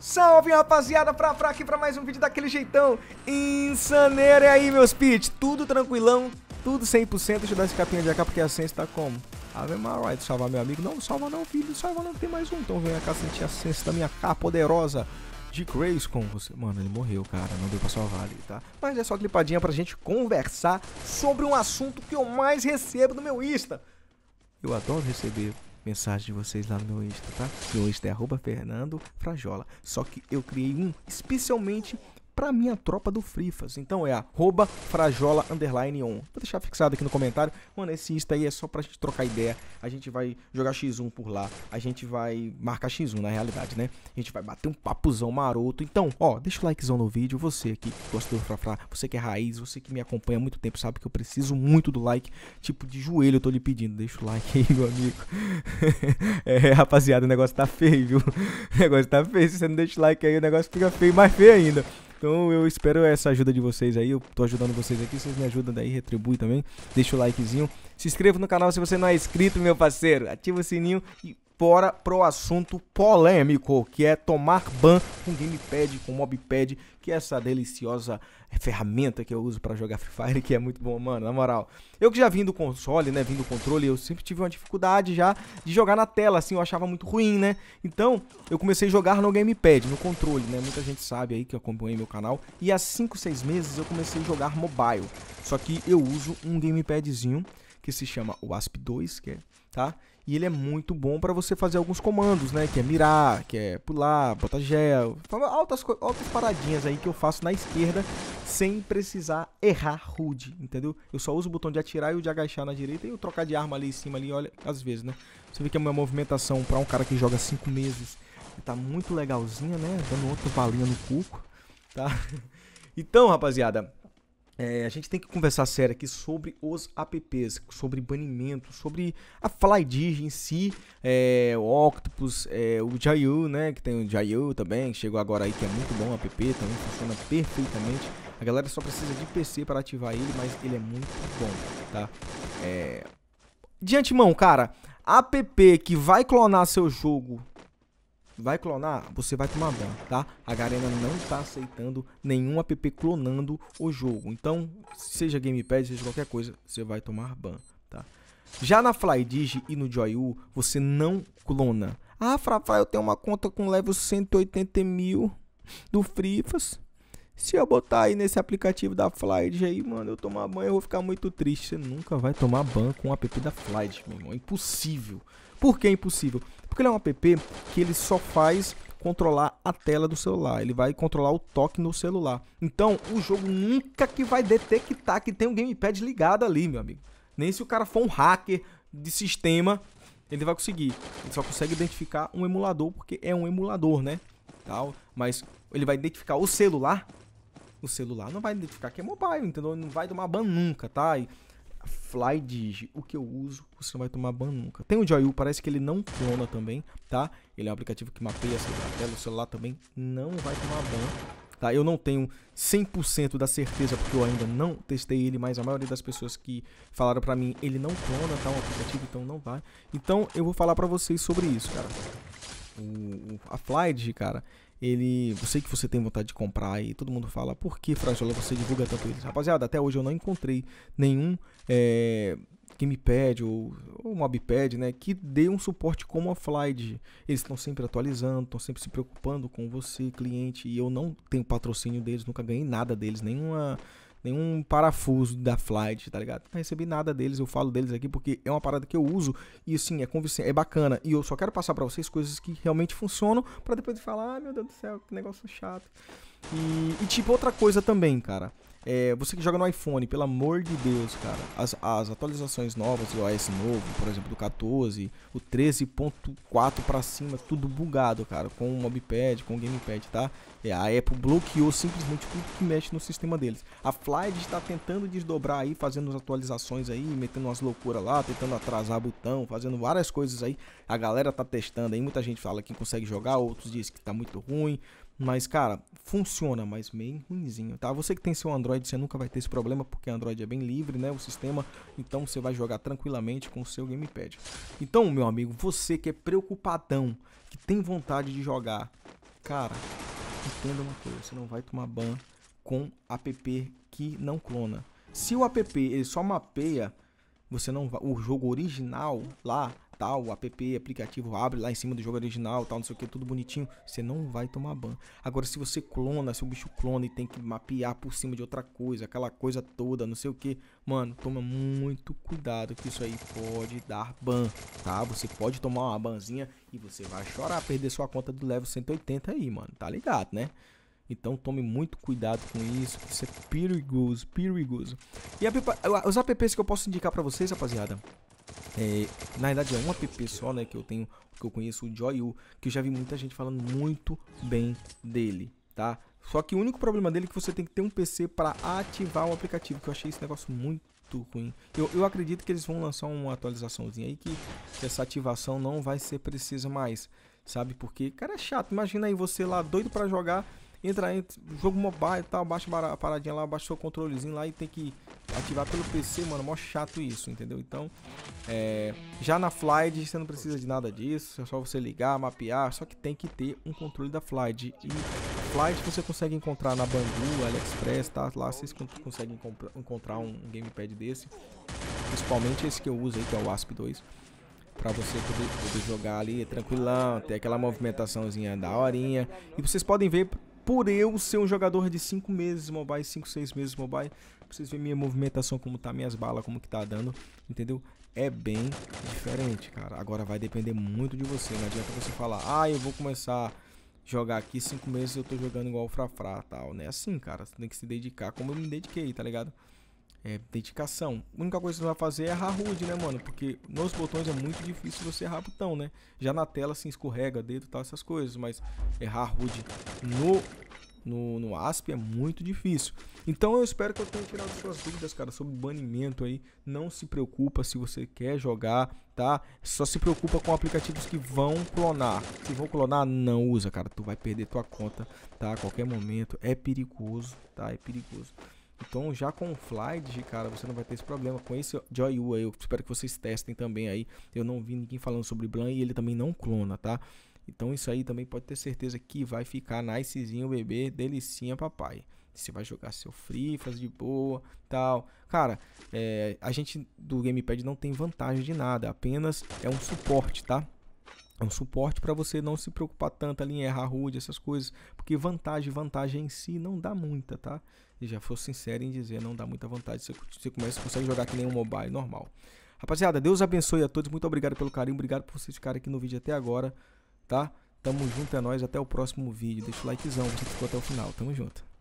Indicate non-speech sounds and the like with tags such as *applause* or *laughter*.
Salve rapaziada, pra, pra aqui pra mais um vídeo daquele jeitão Insaneiro, e aí meus pits, tudo tranquilão, tudo 100% Deixa eu dar esse capinha de AK porque a Sense tá como? Ave Maria, salva meu amigo, não, salva não filho, salva não, tem mais um Então vem cá sentir a Sense da minha K poderosa de Grace com você. Mano, ele morreu, cara. Não deu pra salvar ali, tá? Mas é só clipadinha pra gente conversar sobre um assunto que eu mais recebo no meu Insta. Eu adoro receber mensagem de vocês lá no Insta, tá? Meu Insta é arroba Fernando Frajola. Só que eu criei um especialmente para minha tropa do Frifas. Então é arroba frajola underline on. Vou deixar fixado aqui no comentário. Mano, esse Insta aí é só pra gente trocar ideia. A gente vai jogar X1 por lá. A gente vai marcar X1 na realidade, né? A gente vai bater um papuzão maroto. Então, ó, deixa o likezão no vídeo. Você que gostou do Frafra, você que é raiz, você que me acompanha há muito tempo, sabe que eu preciso muito do like. Tipo, de joelho eu tô lhe pedindo. Deixa o like aí, meu amigo. *laughs* é, rapaziada, o negócio tá feio, viu? *laughs* O negócio tá feio. Se você não deixa o like aí, o negócio fica feio, mais feio ainda. Então eu espero essa ajuda de vocês aí. Eu tô ajudando vocês aqui, vocês me ajudam daí, retribui também. Deixa o likezinho. Se inscreva no canal se você não é inscrito, meu parceiro. Ativa o sininho e bora pro assunto polêmico, que é tomar ban com gamepad, com mobpad, que é essa deliciosa ferramenta que eu uso para jogar Free Fire, que é muito bom, mano, na moral. Eu que já vim do console, né, vim do controle, eu sempre tive uma dificuldade já de jogar na tela, assim, eu achava muito ruim, né? Então, eu comecei a jogar no gamepad, no controle, né? Muita gente sabe aí que acompanha meu canal, e há 5, 6 meses eu comecei a jogar mobile. Só que eu uso um gamepadzinho que se chama Wasp 2, que é, tá? E ele é muito bom para você fazer alguns comandos, né? Que é mirar, que é pular, botar gel. Então, altas, altas paradinhas aí que eu faço na esquerda sem precisar errar rude, entendeu? Eu só uso o botão de atirar e o de agachar na direita e o trocar de arma ali em cima ali, olha, às vezes, né? Você vê que a minha movimentação para um cara que joga 5 meses tá muito legalzinha, né? Dando outra balinha no cuco, tá? *laughs* Então, rapaziada, é, a gente tem que conversar sério aqui sobre os apps, sobre banimento, sobre a FlyDig em si, é, o Octopus, é, o Jaiu, né, que tem o Jaiu também, que chegou agora aí, que é muito bom o app, também funciona perfeitamente. A galera só precisa de PC para ativar ele, mas ele é muito bom, tá? É... De antemão, cara, app que vai clonar seu jogo vai clonar, você vai tomar ban, tá? A Garena não tá aceitando nenhum app clonando o jogo. Então, seja gamepad, seja qualquer coisa, você vai tomar ban, tá? Já na FlyDigi e no JoyU, você não clona. Ah, Frafra, eu tenho uma conta com level 180 mil do Frifas. Se eu botar aí nesse aplicativo da Flyd aí, mano, eu tomar banho, eu vou ficar muito triste. Você nunca vai tomar banho com o app da Flyd, meu irmão. É impossível. Por que é impossível? Porque ele é um app que ele só faz controlar a tela do celular, ele vai controlar o toque no celular. Então, o jogo nunca que vai detectar que tem um gamepad ligado ali, meu amigo. Nem se o cara for um hacker de sistema, ele vai conseguir. Ele só consegue identificar um emulador porque é um emulador, né? Tal, mas ele vai identificar o celular no celular não vai identificar que é mobile, entendeu? Não vai tomar ban nunca, tá? E Fly Digi, o que eu uso, você não vai tomar ban nunca. Tem o Joyu, parece que ele não clona também, tá? Ele é um aplicativo que mapeia a tela, o celular também não vai tomar ban, tá? Eu não tenho 100% da certeza porque eu ainda não testei ele, mas a maioria das pessoas que falaram para mim, ele não clona, tá? Um aplicativo, então não vai. Então eu vou falar para vocês sobre isso, cara. O, a Flyd, cara, ele, eu sei que você tem vontade de comprar e todo mundo fala, por que Frajola você divulga tanto isso? Rapaziada, até hoje eu não encontrei nenhum é, gamepad ou, ou mobpad, né, que dê um suporte como a Flight. Eles estão sempre atualizando, estão sempre se preocupando com você, cliente, e eu não tenho patrocínio deles, nunca ganhei nada deles, nenhuma nenhum parafuso da Flight, tá ligado? Não recebi nada deles, eu falo deles aqui porque é uma parada que eu uso e assim, é convincente, é bacana. E eu só quero passar para vocês coisas que realmente funcionam para depois falar, ah, meu Deus do céu, que negócio chato. E, e tipo, outra coisa também, cara. É, você que joga no iPhone, pelo amor de Deus, cara, as, as atualizações novas, o iOS novo, por exemplo, do 14, o 13.4 para cima, tudo bugado, cara, com o Mobpad, com o Gamepad, tá? É, a Apple bloqueou simplesmente tudo que mexe no sistema deles. A Flight está tentando desdobrar aí, fazendo as atualizações aí, metendo umas loucuras lá, tentando atrasar botão, fazendo várias coisas aí. A galera tá testando aí, muita gente fala que consegue jogar, outros diz que tá muito ruim, mas, cara, funciona, mas meio ruimzinho, tá? Você que tem seu Android, você nunca vai ter esse problema, porque Android é bem livre, né? O sistema, então você vai jogar tranquilamente com o seu gamepad. Então, meu amigo, você que é preocupadão, que tem vontade de jogar, cara, entenda uma coisa, você não vai tomar ban com app que não clona. Se o app ele só mapeia, você não vai, o jogo original lá, tal, o app, aplicativo abre lá em cima do jogo original, tal, não sei o que, tudo bonitinho, você não vai tomar ban. Agora, se você clona, se o bicho clona e tem que mapear por cima de outra coisa, aquela coisa toda, não sei o que, mano, toma muito cuidado que isso aí pode dar ban, tá? Você pode tomar uma banzinha e você vai chorar, perder sua conta do level 180 aí, mano, tá ligado, né? Então tome muito cuidado com isso, isso é perigoso, perigoso. E a, os apps que eu posso indicar para vocês, rapaziada, é, na verdade é um app só, né, que eu tenho, que eu conheço o Joyu, que eu já vi muita gente falando muito bem dele, tá? Só que o único problema dele é que você tem que ter um PC para ativar o aplicativo, que eu achei esse negócio muito ruim. Eu, eu acredito que eles vão lançar uma atualizaçãozinha aí que essa ativação não vai ser precisa mais, sabe? Porque, cara, é chato. Imagina aí você lá doido para jogar entra, em jogo mobile e tal, tá, baixa a paradinha lá, baixa o seu controlezinho lá e tem que ativar pelo PC, mano, mó chato isso, entendeu? Então, é, já na Flyde você não precisa de nada disso, é só você ligar, mapear, só que tem que ter um controle da Flyde E Flyde você consegue encontrar na Bandu, AliExpress, tá? Lá vocês conseguem encontrar um gamepad desse, principalmente esse que eu uso aí, que é o ASP2 para você poder, poder, jogar ali tranquilão, ter aquela movimentaçãozinha da horinha. E vocês podem ver por eu ser um jogador de 5 meses mobile, 5, 6 meses mobile, vocês verem minha movimentação, como tá minhas balas, como que tá dando, entendeu? É bem diferente, cara. Agora vai depender muito de você, não adianta você falar, ah, eu vou começar jogar aqui 5 meses eu tô jogando igual o e tal. Não é assim, cara. Você tem que se dedicar como eu me dediquei, tá ligado? é, dedicação. A única coisa que você vai fazer é errar HUD, né, mano? Porque nos botões é muito difícil você errar botão, né? Já na tela, assim, escorrega dedo e tal, essas coisas. Mas errar HUD no, no, no ASP é muito difícil. Então eu espero que eu tenha tirado suas dúvidas, cara, sobre banimento aí. Não se preocupa se você quer jogar, tá? Só se preocupa com aplicativos que vão clonar. Se vão clonar, não usa, cara. Tu vai perder tua conta, tá? A qualquer momento. É perigoso, tá? É perigoso. Então já com o Flyde cara, você não vai ter esse problema. Com esse JoyU aí, eu espero que vocês testem também aí. Eu não vi ninguém falando sobre Blan e ele também não clona, tá? Então isso aí também pode ter certeza que vai ficar nicezinho, bebê, delicinha, papai. Você vai jogar seu free, faz de boa, tal. Cara, é, a gente do Gamepad não tem vantagem de nada, apenas é um suporte, tá? um suporte para você não se preocupar tanto ali em errar rude, essas coisas, porque vantagem, vantagem em si não dá muita, tá? E já for sincero em dizer, não dá muita vantagem, você, você começa, consegue jogar que nem um mobile normal. Rapaziada, Deus abençoe a todos, muito obrigado pelo carinho, obrigado por vocês ficarem aqui no vídeo até agora, tá? Tamo junto, é nóis, até o próximo vídeo, deixa o likezão, você ficou até o final, tamo junto.